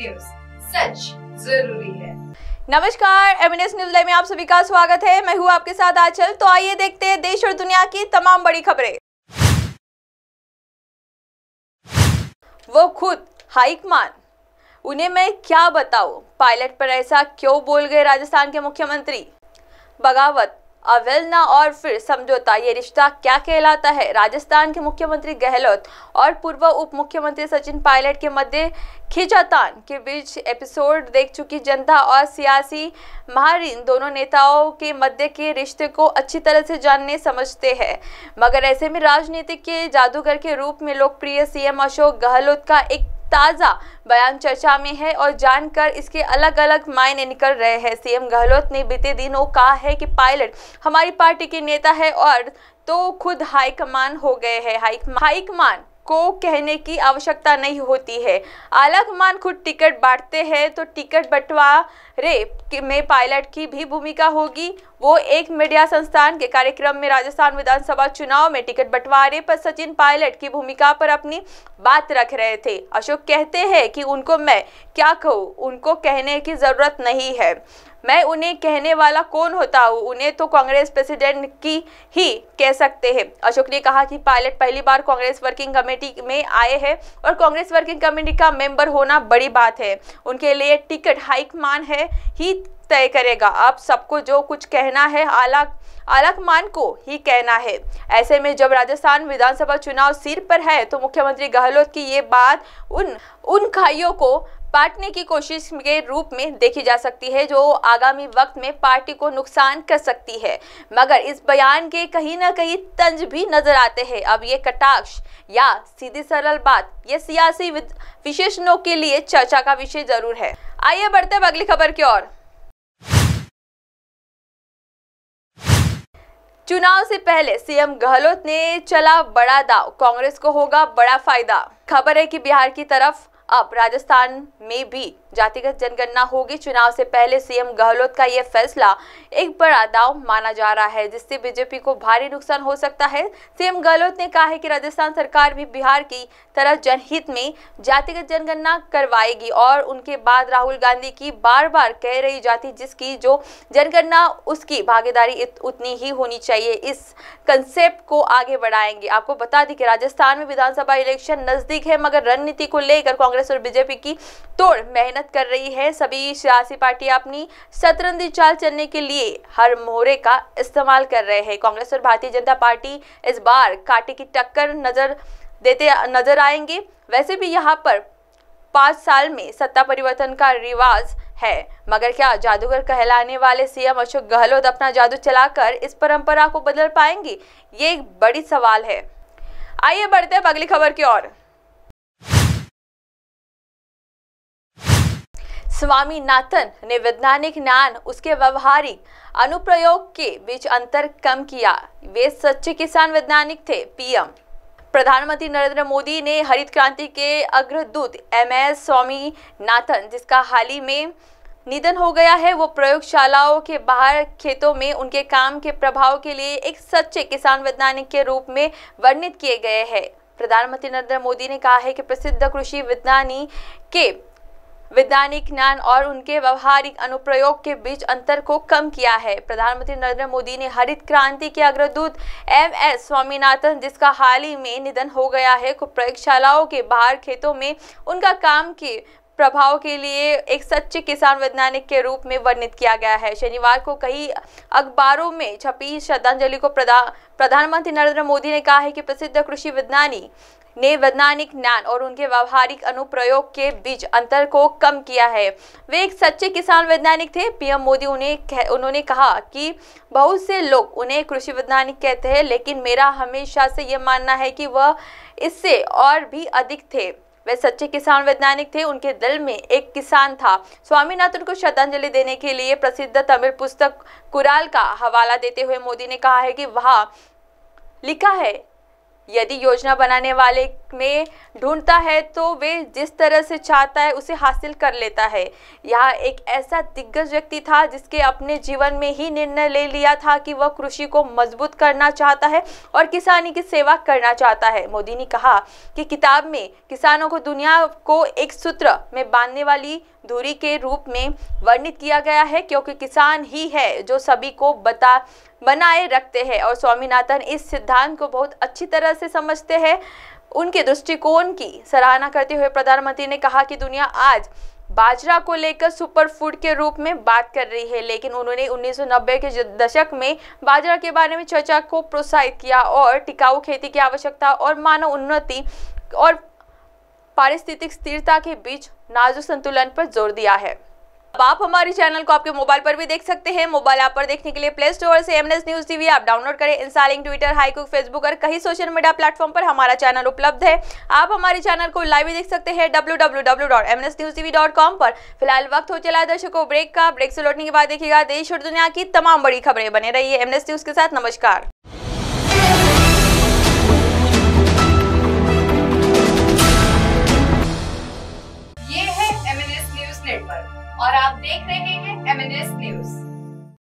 news सच जरूरी है नमस्कार M N S news live में आप सभी का स्वागत है मैं हूँ आपके साथ आचल तो आइए देखते हैं देश और दुनिया की तमाम बड़ी खबरें वो खुद हाइकमान उन्हें मैं क्या बताऊं पायलट पर ऐसा क्यों बोल गए राजस्थान के मुख्यमंत्री बगावत अवेलना और फिर समझौता ये रिश्ता क्या कहलाता है राजस्थान के मुख्यमंत्री गहलोत और पूर्व उप मुख्यमंत्री सचिन पायलट के मध्य खिंचातान के बीच एपिसोड देख चुकी जनता और सियासी महारिन दोनों नेताओं के मध्य के रिश्ते को अच्छी तरह से जानने समझते हैं मगर ऐसे में राजनीतिक के जादूगर के रूप में लोकप्रिय सीएम अशोक गहलोत का एक ताज़ा बयान चर्चा में है और जानकर इसके अलग अलग मायने निकल रहे हैं सीएम गहलोत ने बीते दिनों कहा है कि पायलट हमारी पार्टी के नेता है और तो खुद हाईकमान हो गए हैं हाईकमान को कहने की आवश्यकता नहीं होती है आलाकमान खुद टिकट बांटते हैं तो टिकट बंटवारे में पायलट की भी भूमिका होगी वो एक मीडिया संस्थान के कार्यक्रम में राजस्थान विधानसभा चुनाव में टिकट बंटवारे पर सचिन पायलट की भूमिका पर अपनी बात रख रहे थे अशोक कहते हैं कि उनको मैं क्या कहूँ उनको कहने की ज़रूरत नहीं है मैं उन्हें कहने वाला कौन होता हूँ उन्हें तो कांग्रेस प्रेसिडेंट की ही कह सकते हैं अशोक ने कहा कि पायलट पहली बार कांग्रेस वर्किंग कमेटी में आए हैं और कांग्रेस वर्किंग कमेटी का मेंबर होना बड़ी बात है उनके लिए टिकट हाईकमान है ही तय करेगा अब सबको जो कुछ कहना है आला आलाकमान को ही कहना है ऐसे में जब राजस्थान विधानसभा चुनाव सिर पर है तो मुख्यमंत्री गहलोत की ये बात उन उन खाइयों को पाटने की कोशिश के रूप में देखी जा सकती है जो आगामी वक्त में पार्टी को नुकसान कर सकती है मगर इस बयान के कहीं ना कहीं तंज भी नजर आते हैं अब ये कटाक्ष या सीधी सरल बात ये सियासी विशेषणों के लिए चर्चा का विषय जरूर है आइए बढ़ते अगली खबर की ओर चुनाव से पहले सीएम गहलोत ने चला बड़ा दाव कांग्रेस को होगा बड़ा फायदा खबर है कि बिहार की तरफ अब राजस्थान में भी जातिगत जनगणना होगी चुनाव से पहले सीएम गहलोत का यह फैसला एक बड़ा दाव माना जा रहा है जिससे बीजेपी को भारी नुकसान हो सकता है सीएम गहलोत ने कहा है कि राजस्थान सरकार भी बिहार की तरह जनहित में जातिगत जनगणना करवाएगी और उनके बाद राहुल गांधी की बार बार कह रही जाती जिसकी जो जनगणना उसकी भागीदारी उतनी ही होनी चाहिए इस कंसेप्ट को आगे बढ़ाएंगे आपको बता दें कि राजस्थान में विधानसभा इलेक्शन नजदीक है मगर रणनीति को लेकर कांग्रेस कांग्रेस और बीजेपी की तोड़ मेहनत कर रही है सभी सियासी पार्टियां अपनी शतरंजी चाल चलने के लिए हर मोहरे का इस्तेमाल कर रहे हैं कांग्रेस और भारतीय जनता पार्टी इस बार कांटे की टक्कर नजर देते नजर आएंगे वैसे भी यहाँ पर पाँच साल में सत्ता परिवर्तन का रिवाज है मगर क्या जादूगर कहलाने वाले सीएम अशोक गहलोत अपना जादू चलाकर इस परंपरा को बदल पाएंगे ये एक बड़ी सवाल है आइए बढ़ते हैं अगली खबर की ओर स्वामीनाथन ने वैज्ञानिक ज्ञान उसके व्यवहारिक अनुप्रयोग के बीच अंतर कम किया वे सच्चे किसान वैज्ञानिक थे पीएम प्रधानमंत्री नरेंद्र मोदी ने हरित क्रांति के अग्रदूत एम एस स्वामीनाथन जिसका हाल ही में निधन हो गया है वो प्रयोगशालाओं के बाहर खेतों में उनके काम के प्रभाव के लिए एक सच्चे किसान वैज्ञानिक के रूप में वर्णित किए गए हैं प्रधानमंत्री नरेंद्र मोदी ने कहा है कि प्रसिद्ध कृषि विज्ञानी के वैधानिक ज्ञान और उनके व्यवहारिक अनुप्रयोग के बीच अंतर को कम किया है प्रधानमंत्री नरेंद्र मोदी ने हरित क्रांति के अग्रदूत एम एस स्वामीनाथन जिसका हाल ही में निधन हो गया है को प्रयोगशालाओं के बाहर खेतों में उनका काम के प्रभाव के लिए एक सच्चे किसान वैज्ञानिक के रूप में वर्णित किया गया है शनिवार को कई अखबारों में छपी श्रद्धांजलि को प्रधानमंत्री नरेंद्र मोदी ने कहा है कि प्रसिद्ध कृषि विज्ञानी ने वैज्ञानिक ज्ञान और उनके व्यावहारिक अनुप्रयोग के बीच अंतर को कम किया है वे एक सच्चे किसान वैज्ञानिक थे पीएम मोदी उन्हें उन्होंने कहा कि बहुत से लोग उन्हें कृषि वैज्ञानिक कहते हैं लेकिन मेरा हमेशा से ये मानना है कि वह इससे और भी अधिक थे वे सच्चे किसान वैज्ञानिक थे उनके दिल में एक किसान था स्वामीनाथन को श्रद्धांजलि देने के लिए प्रसिद्ध तमिल पुस्तक कुराल का हवाला देते हुए मोदी ने कहा है कि वह लिखा है यदि योजना बनाने वाले में ढूंढता है तो वे जिस तरह से चाहता है उसे हासिल कर लेता है यह एक ऐसा दिग्गज व्यक्ति था जिसके अपने जीवन में ही निर्णय ले लिया था कि वह कृषि को मजबूत करना चाहता है और किसानी की सेवा करना चाहता है मोदी ने कहा कि किताब में किसानों को दुनिया को एक सूत्र में बांधने वाली दूरी के रूप में वर्णित किया गया है क्योंकि किसान ही है जो सभी को बता बनाए रखते हैं और स्वामीनाथन इस सिद्धांत को बहुत अच्छी तरह से समझते हैं उनके दृष्टिकोण की सराहना करते हुए प्रधानमंत्री ने कहा कि दुनिया आज बाजरा को लेकर सुपर फूड के रूप में बात कर रही है लेकिन उन्होंने 1990 के दशक में बाजरा के बारे में चर्चा को प्रोत्साहित किया और टिकाऊ खेती की आवश्यकता और मानव उन्नति और पारिस्थितिक स्थिरता के बीच नाजुक संतुलन पर जोर दिया है अब आप हमारे चैनल को आपके मोबाइल पर भी देख सकते हैं मोबाइल ऐप पर देखने के लिए प्ले स्टोर से एमएस न्यूज टीवी आप डाउनलोड करें इंस्टॉलिंग ट्विटर हाईकुक फेसबुक और कहीं सोशल मीडिया प्लेटफॉर्म पर हमारा चैनल उपलब्ध है आप हमारे चैनल को लाइव भी देख सकते हैं डब्ल्यू पर फिलहाल वक्त हो चला है दर्शकों ब्रेक का ब्रेक से लौटने के बाद देखिएगा देश और दुनिया की तमाम बड़ी खबरें बने रही है एमएस न्यूज के साथ नमस्कार